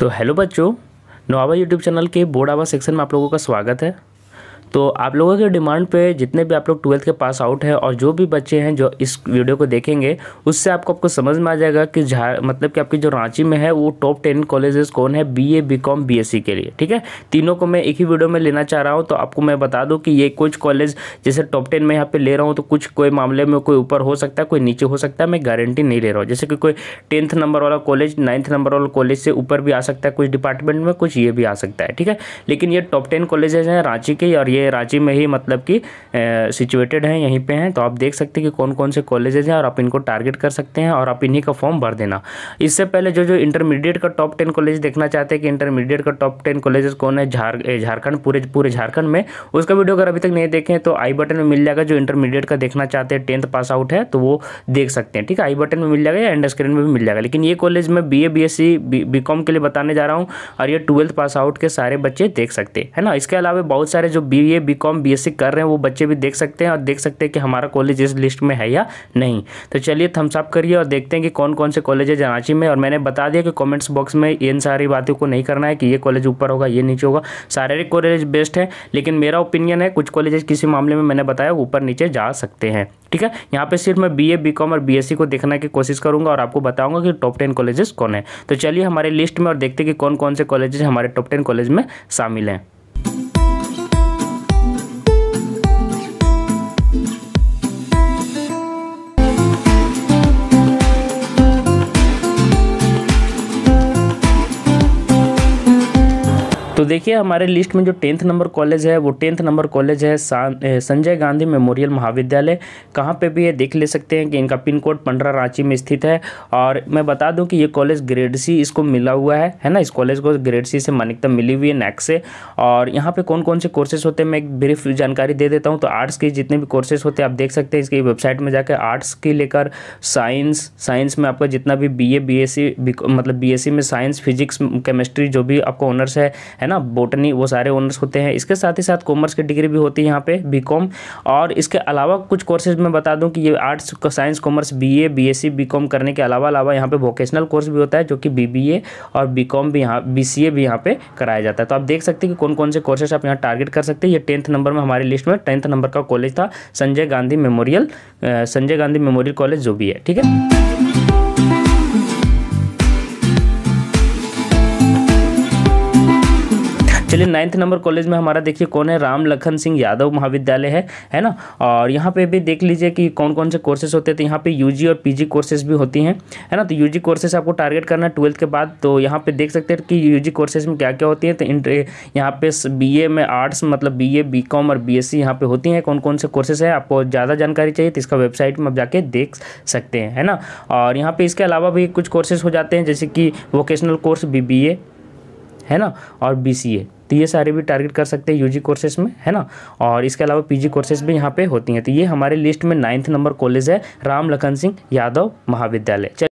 तो हेलो बच्चों नोआबा यूट्यूब चैनल के बोर्ड आवा सेक्शन में आप लोगों का स्वागत है तो आप लोगों के डिमांड पे जितने भी आप लोग ट्वेल्थ के पास आउट है और जो भी बच्चे हैं जो इस वीडियो को देखेंगे उससे आपको आपको समझ में आ जाएगा कि झार मतलब कि आपकी जो रांची में है वो टॉप टेन कॉलेजेस कौन है B A B com B S C के लिए ठीक है तीनों को मैं एक ही वीडियो में लेना चाह रहा हूँ तो आपको मैं बता दूँ कि ये कुछ कॉलेज जैसे टॉप टेन में यहाँ पर ले रहा हूँ तो कुछ कोई मामले में कोई ऊपर हो सकता है कोई नीचे हो सकता है मैं गारंटी नहीं ले रहा हूँ जैसे कि कोई टेंथ नंबर वाला कॉलेज नाइन्थ नंबर वाला कॉलेज से ऊपर भी आ सकता है कुछ डिपार्टमेंट में कुछ ये भी आ सकता है ठीक है लेकिन ये टॉप टेन कॉलेजेज हैं रांची के और ये ये रांची में ही मतलब कि सिचुएटेड हैं यहीं पे हैं तो आप देख सकते हैं कि कौन कौन से कॉलेजेस हैं और आप इनको टारगेट कर सकते हैं और आप इन्हीं का फॉर्म भर देना इससे पहले जो जो इंटरमीडिएट का टॉप टेन कॉलेज देखना चाहते हैं कि इंटरमीडिएट का टॉप टेन कॉलेजेस कौन है झारखंड जार, पूरे पूरे झारखंड में उसका वीडियो अगर अभी तक नहीं देखें तो आई बटन में मिल जाएगा जो इंटरमीडिएट का देखना चाहते हैं टेंथ पास आउट है तो वो देख सकते हैं ठीक है आई बटन में मिल जाएगा या एंड स्क्रीन में भी मिल जाएगा लेकिन ये कॉलेज में बी ए बी के लिए बताने जा रहा हूँ और ये ट्वेल्थ पास आउट के सारे बच्चे देख सकते हैं ना इसके अलावा बहुत सारे जो B A B com B S C कर रहे हैं वो बच्चे भी देख सकते हैं और देख सकते हैं कि हमारा कॉलेज इस लिस्ट में है या नहीं तो चलिए थम्सअप करिए और देखते हैं कि कौन कौन से कॉलेज है जनाची में और मैंने बता दिया कि कॉमेंट्स बॉक्स में इन सारी बातों को नहीं करना है कि ये कॉलेज ऊपर होगा ये नीचे होगा शारीरिक कॉलेज बेस्ट है लेकिन मेरा ओपिनियन है कुछ कॉलेज किसी मामले में मैंने बताया ऊपर नीचे जा सकते हैं ठीक है यहाँ पे सिर्फ मैं बीए बीकॉम और बीएससी को देखने की कोशिश करूंगा और आपको बताऊंगा कि टॉप टेन कॉलेजेस कौन है तो चलिए हमारे लिस्ट में और देखते हैं कि कौन कौन से कॉलेजेस हमारे टॉप टेन कॉलेज में शामिल हैं देखिए हमारे लिस्ट में जो टेंथ नंबर कॉलेज है वो टेंथ नंबर कॉलेज है संजय गांधी मेमोरियल महाविद्यालय कहाँ पे भी ये देख ले सकते हैं कि इनका पिन कोड पंडरा रांची में स्थित है और मैं बता दूं कि ये कॉलेज ग्रेड सी इसको मिला हुआ है है ना इस कॉलेज को ग्रेड सी से मान्यता मिली हुई है नैक से और यहाँ पर कौन कौन से कोर्सेज होते हैं मैं एक ब्रीफ जानकारी दे देता हूँ तो आर्ट्स के जितने भी कोर्सेज होते हैं आप देख सकते हैं इसकी वेबसाइट में जाकर आर्ट्स की लेकर साइंस साइंस में आपका जितना भी बी ए मतलब बी में साइंस फिजिक्स केमिस्ट्री जो भी आपको ऑनर्स है है ना बोटनी वो सारे ऑनर्स होते हैं इसके साथ ही साथ कॉमर्स की डिग्री भी होती है यहाँ पे कॉम और इसके अलावा कुछ कोर्सेज में बता दूं कि ये आर्ट्स साइंस कॉमर्स सी बी कॉम करने के अलावा अलावा यहाँ पे वोकेशनल कोर्स भी होता है जो कि ए और कॉम भी यहाँ ए भी यहाँ पर कराया जाता है तो आप देख सकते हैं कि कौन कौन से कोर्सेज आप यहाँ टारगेट कर सकते हैं ये टेंथ नंबर में हमारी लिस्ट में टेंथ नंबर का कॉलेज था Sanjay Gandhi memorial Sanjay Gandhi memorial college जो भी है ठीक है चलिए नाइन्थ नंबर कॉलेज में हमारा देखिए कौन है राम लखन सिंह यादव महाविद्यालय है है ना और यहाँ पे भी देख लीजिए कि कौन कौन से कोर्सेज होते थे तो यहाँ पे यूजी और पीजी कोर्सेज भी होती हैं है ना तो यूजी कोर्सेज आपको टारगेट करना है ट्वेल्थ के बाद तो यहाँ पे देख सकते हैं कि यूजी कोर्सेज में क्या क्या होती है तो यहाँ पे बी में आर्ट्स मतलब बी ए और सी यहाँ पे होती हैं कौन कौन से कोर्सेज हैं आपको ज़्यादा जानकारी चाहिए तो इसका वेबसाइट में आप जाके देख सकते हैं है ना और यहाँ पर इसके अलावा भी कुछ कोर्सेज हो जाते हैं जैसे कि वोकेशनल कोर्स बी है ना और बी तो ये सारे भी टारगेट कर सकते हैं यूजी कोर्सेज में है ना और इसके अलावा पीजी कोर्सेज भी यहाँ पे होती हैं तो ये हमारे लिस्ट में नाइन्थ नंबर कॉलेज है राम लखन सिंह यादव महाविद्यालय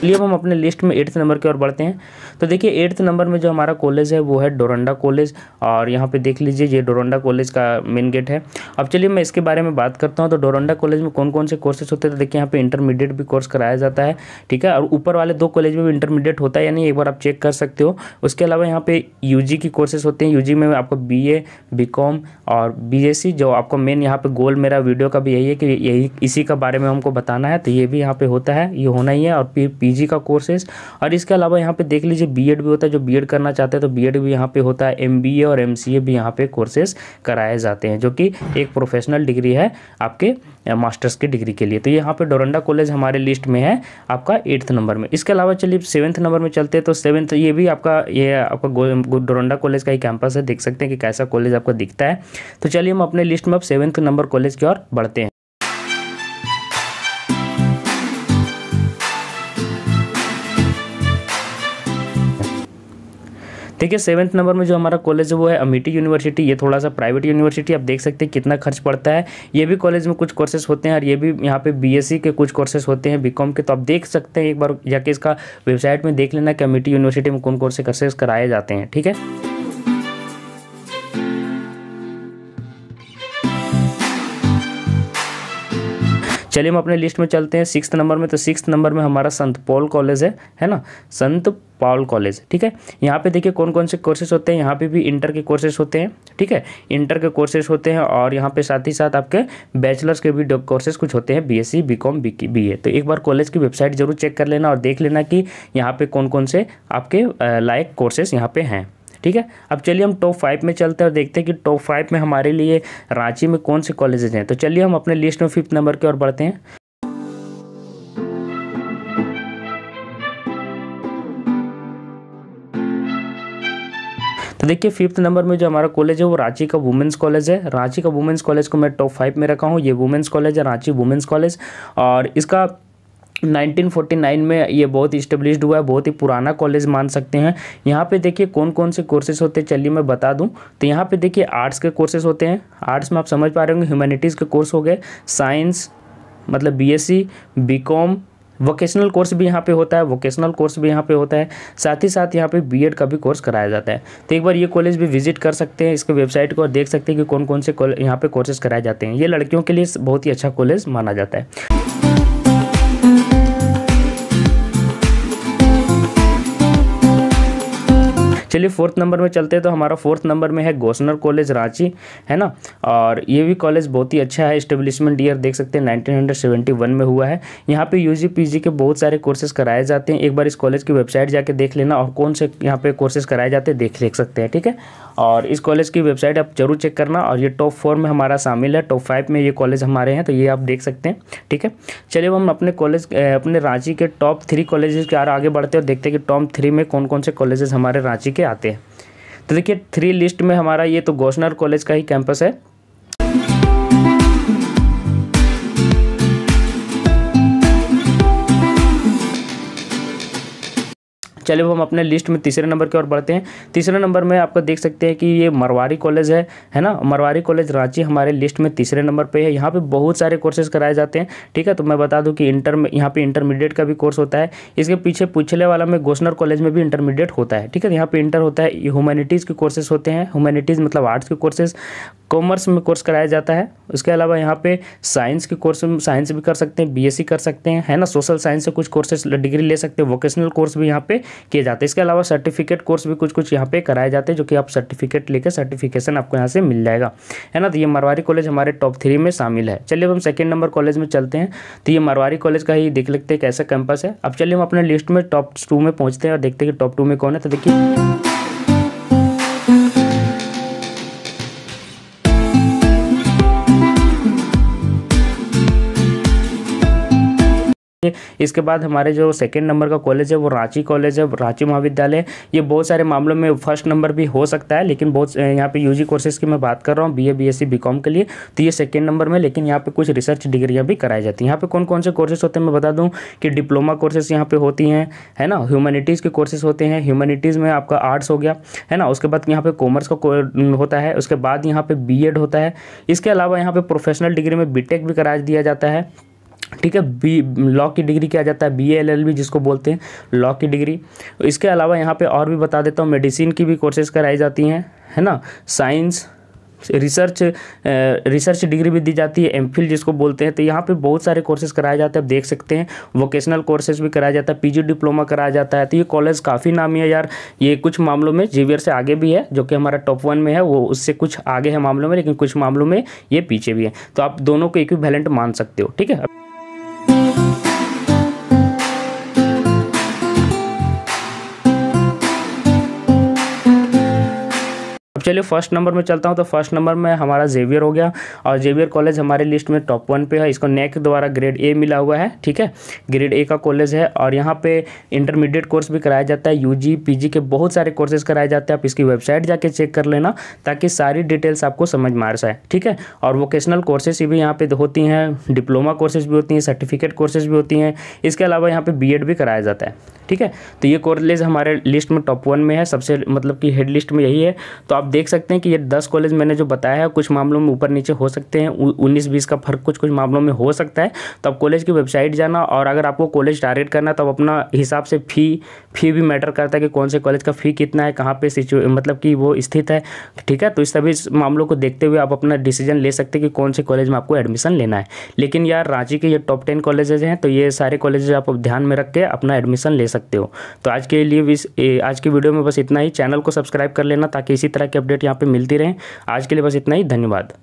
चलिए अब हम अपने लिस्ट में एट्थ नंबर की ओर बढ़ते हैं तो देखिए एट्थ नंबर में जो हमारा कॉलेज है वो है डोरंडा कॉलेज और यहाँ पे देख लीजिए ये डोरंडा कॉलेज का मेन गेट है अब चलिए मैं इसके बारे में बात करता हूँ तो डोरंडा कॉलेज में कौन कौन से कोर्सेज होते हैं तो देखिए यहाँ पे इंटरमीडिएट भी कोर्स कराया जाता है ठीक है और ऊपर वाले दो कॉलेज में भी इंटरमीडिएट होता है यानी एक बार आप चेक कर सकते हो उसके अलावा यहाँ पे यू की कोर्सेज होते हैं यू में आपको बी ए और बी जो आपको मेन यहाँ पर गोल मेरा वीडियो का भी यही है कि यही इसी का बारे में हमको बताना है तो ये भी यहाँ पर होता है ये होना ही है और पी पीजी का कोर्सेज और इसके अलावा यहाँ पे देख लीजिए बीएड भी होता है जो बीएड करना चाहते हैं तो बीएड भी यहाँ पे होता है एमबीए और एमसीए भी यहाँ पे कोर्सेज कराए जाते हैं जो कि एक प्रोफेशनल डिग्री है आपके मास्टर्स की डिग्री के लिए तो यहाँ पे डोरंडा कॉलेज हमारे लिस्ट में है आपका एट्थ नंबर में इसके अलावा चलिए सेवन्थ नंबर में चलते हैं तो सेवन्थ ये भी आपका ये आपका डोरंडा कॉलेज का ही कैंपस है देख सकते हैं कि कैसा कॉलेज आपको दिखता है तो चलिए हम अपने लिस्ट में अब सेवन्थ नंबर कॉलेज की ओर बढ़ते हैं ठीक है सेवन्थ नंबर में जो हमारा कॉलेज है वो है अमिटी यूनिवर्सिटी ये थोड़ा सा प्राइवेट यूनिवर्सिटी आप देख सकते हैं कितना खर्च पड़ता है ये भी कॉलेज में कुछ कोर्सेस होते हैं और ये भी यहाँ पे बीएससी के कुछ कोर्सेस होते हैं बीकॉम के तो आप देख सकते हैं एक बार जाके इसका वेबसाइट में देख लेना कि अमिटी यूनिवर्सिटी में कौन कौन से कराए जाते हैं ठीक है चलिए हम अपने लिस्ट में चलते हैं सिक्स नंबर में तो सिक्स नंबर में हमारा संत पॉल कॉलेज है है ना संत पॉल कॉलेज ठीक है यहाँ पे देखिए कौन कौन से कोर्सेज होते हैं यहाँ पे भी इंटर के कोर्सेज होते हैं ठीक है इंटर के कोर्सेज होते हैं और यहाँ पे साथ ही साथ आपके बैचलर्स के भी कोर्सेज कुछ होते हैं B S C B com B B A तो एक बार कॉलेज की वेबसाइट जरूर चेक कर लेना और देख लेना कि यहाँ पे कौन कौन से आपके लायक कोर्सेज यहाँ पे हैं ठीक है अब चलिए हम टॉप फाइव में चलते हैं और देखते हैं कि टॉप फाइव में हमारे लिए रांची में कौन से कॉलेजेज हैं तो चलिए हम अपने लिस्ट में फिफ्थ नंबर की ओर बढ़ते हैं तो देखिए फिफ्थ नंबर में जो हमारा कॉलेज है वो रांची का वुमेंस कॉलेज है रांची का वुमेंस कॉलेज को मैं टॉप फाइव में रखा हूँ ये वुमेंस कॉलेज है रांची वुमेंस कॉलेज और इसका 1949 में ये बहुत इस्टेब्लिश्ड हुआ है बहुत ही पुराना कॉलेज मान सकते हैं यहाँ पे देखिए कौन कौन से कोर्सेज होते हैं चलिए मैं बता दूँ तो यहाँ पे देखिए आर्ट्स के कोर्सेज होते हैं आर्ट्स में आप समझ पा रहे होंगे ह्यूमैनिटीज़ के कोर्स हो गए साइंस मतलब बीएससी बीकॉम वोकेशनल कोर्स भी यहाँ पे होता है वोकेशनल कोर्स भी यहाँ पे होता है साथ ही साथ यहाँ पे बीएड का भी कोर्स कराया जाता है तो एक बार ये कॉलेज भी विजिट कर सकते हैं इसके वेबसाइट को और देख सकते हैं कि कौन कौन से यहाँ पे कोर्सेज कराए जाते हैं ये लड़कियों के लिए बहुत ही अच्छा कॉलेज माना जाता है चलिए फोर्थ नंबर में चलते हैं तो हमारा फोर्थ नंबर में है गोसनर कॉलेज रांची है ना और ये भी कॉलेज बहुत ही अच्छा है इस्टेब्लिशमेंट ईयर देख सकते हैं 1971 में हुआ है यहाँ पे यूजी पीजी के बहुत सारे कोर्सेज कराए जाते हैं एक बार इस कॉलेज की वेबसाइट जाके देख लेना और कौन से यहाँ पे कोर्सेज कराए जाते हैं देख देख सकते हैं ठीक है और इस कॉलेज की वेबसाइट आप जरूर चेक करना और ये टॉप फोर में हमारा शामिल है टॉप फाइव में ये कॉलेज हमारे हैं तो ये आप देख सकते हैं ठीक है चलिए हम अपने कॉलेज अपने रांची के टॉप थ्री कॉलेजेस के आगे बढ़ते हैं और देखते हैं कि टॉप थ्री में कौन कौन से कॉलेजेस हमारे रांची के आते हैं तो देखिए थ्री लिस्ट में हमारा ये तो घोषणार कॉलेज का ही कैंपस है चलिए हम अपने लिस्ट में तीसरे नंबर की ओर बढ़ते हैं तीसरे नंबर में आपको देख सकते हैं कि ये मरवाड़ी कॉलेज है है ना मरवाड़ी कॉलेज रांची हमारे लिस्ट में तीसरे नंबर पर है यहाँ पर बहुत सारे कोर्सेज कराए जाते हैं ठीक है तो मैं बता दूँ कि इंटर में यहाँ पर इंटरमीडिएट का भी कोर्स होता है इसके पीछे पिछले वाला में गोसनर कॉलेज में भी इंटरमीडिएट होता है ठीक है तो यहाँ पर इंटर होता है ह्यूमैनिटीज़ के कोर्सेज होते हैं ह्यूमैनिटीज़ मतलब आर्ट्स के कोर्सेज कॉमर्स में कोर्स कराया जाता है उसके अलावा यहाँ पे साइंस के कोर्स साइंस भी कर सकते हैं बीएससी कर सकते हैं है ना सोशल साइंस से कुछ कोर्सेस डिग्री ले सकते हैं वोकेशनल कोर्स भी यहाँ पे किए जाते हैं इसके अलावा सर्टिफिकेट कोर्स भी कुछ कुछ यहाँ पे कराए जाते हैं जो कि आप सर्टिफिकेट लेकर सर्टिफिकेशन आपको यहाँ से मिल जाएगा है ना तो ये मारवाड़ी कॉलेज हमारे टॉप थ्री में शामिल है चलिए अब हम सेकेंड नंबर कॉलेज में चलते हैं तो ये मारवाड़ी कॉलेज का ही देख लेते हैं कैसा कैंपस है अब चलिए हम अपने लिस्ट में टॉप टू में पहुँचते हैं और देखते हैं कि टॉप टू में कौन है तो देखिए के इसके बाद हमारे जो सेकेंड नंबर का कॉलेज है वो रांची कॉलेज है रांची महाविद्यालय ये बहुत सारे मामलों में फर्स्ट नंबर भी हो सकता है लेकिन बहुत यहाँ पे यूजी कोर्सेज की मैं बात कर रहा हूँ बीए बीएससी बीकॉम के लिए तो ये सेकेंड नंबर में लेकिन यहाँ पे कुछ रिसर्च डिग्रियाँ भी कराई जाती हैं यहाँ पे कौन कौन से कोर्सेज होते हैं मैं बता दूँ कि डिप्लोमा कोर्सेज यहाँ पे होती हैं है ना ह्यूमनिटीज़ के कोर्सेज होते हैं ह्यूमनिटीज़ में आपका आर्ट्स हो गया है ना उसके बाद यहाँ पे कॉमर्स का होता है उसके बाद यहाँ पे बी होता है इसके अलावा यहाँ पर प्रोफेशनल डिग्री में बी भी करा दिया जाता है ठीक है बी लॉ की डिग्री क्या जाता है बी एल एल बी जिसको बोलते हैं लॉ की डिग्री इसके अलावा यहाँ पे और भी बता देता हूँ मेडिसिन की भी कोर्सेज कराई जाती हैं है ना साइंस रिसर्च रिसर्च डिग्री भी दी जाती है एमफिल जिसको बोलते हैं तो यहाँ पे बहुत सारे कोर्सेज कराए जाते हैं आप देख सकते हैं वोकेशनल कोर्सेज भी कराया जाता है पीजी डिप्लोमा कराया जाता है तो ये कॉलेज काफ़ी नामी है यार ये कुछ मामलों में जेवियर से आगे भी है जो कि हमारा टॉप वन में है वो उससे कुछ आगे है मामलों में लेकिन कुछ मामलों में ये पीछे भी है तो आप दोनों को एक मान सकते हो ठीक है चलिए फर्स्ट नंबर में चलता हूँ तो फर्स्ट नंबर में हमारा जेवियर हो गया और जेवियर कॉलेज हमारे लिस्ट में टॉप वन पे है इसको नेक द्वारा ग्रेड ए मिला हुआ है ठीक है ग्रेड ए का कॉलेज है और यहाँ पे इंटरमीडिएट कोर्स भी कराया जाता है यू जी के बहुत सारे कोर्सेज कराए जाते हैं आप इसकी वेबसाइट जाके चेक कर लेना ताकि सारी डिटेल्स आपको समझ मार सा है ठीक है और वोकेशनल कोर्सेज भी यहाँ पे होती हैं डिप्लोमा कोर्सेज भी होती हैं सर्टिफिकेट कोर्सेज भी होती हैं इसके अलावा यहाँ पे बी भी कराया जाता है ठीक है तो ये कॉलेज हमारे लिस्ट में टॉप वन में है सबसे मतलब कि हेड लिस्ट में यही है तो आप देख सकते हैं कि ये दस कॉलेज मैंने जो बताया है कुछ मामलों में ऊपर नीचे हो सकते हैं उन्नीस बीस का फर्क कुछ कुछ मामलों में हो सकता है तो आप कॉलेज की वेबसाइट जाना और अगर आपको कॉलेज टारगेट करना तो आप अपना हिसाब से फ़ी फ़ी भी मैटर करता है कि कौन से कॉलेज का फ़ी कितना है कहाँ पर सिचु मतलब कि वो स्थित है ठीक है तो इस सभी मामलों को देखते हुए आप अपना डिसीजन ले सकते हैं कि कौन से कॉलेज में आपको एडमिशन लेना है लेकिन यार रांची के ये टॉप टेन कॉलेजेज हैं तो ये सारे कॉलेजेज आप ध्यान में रख के अपना एडमिशन ले सकते सकते हो तो आज के लिए आज की वीडियो में बस इतना ही चैनल को सब्सक्राइब कर लेना ताकि इसी तरह की अपडेट यहाँ पर मिलती रहें आज के लिए बस इतना ही धन्यवाद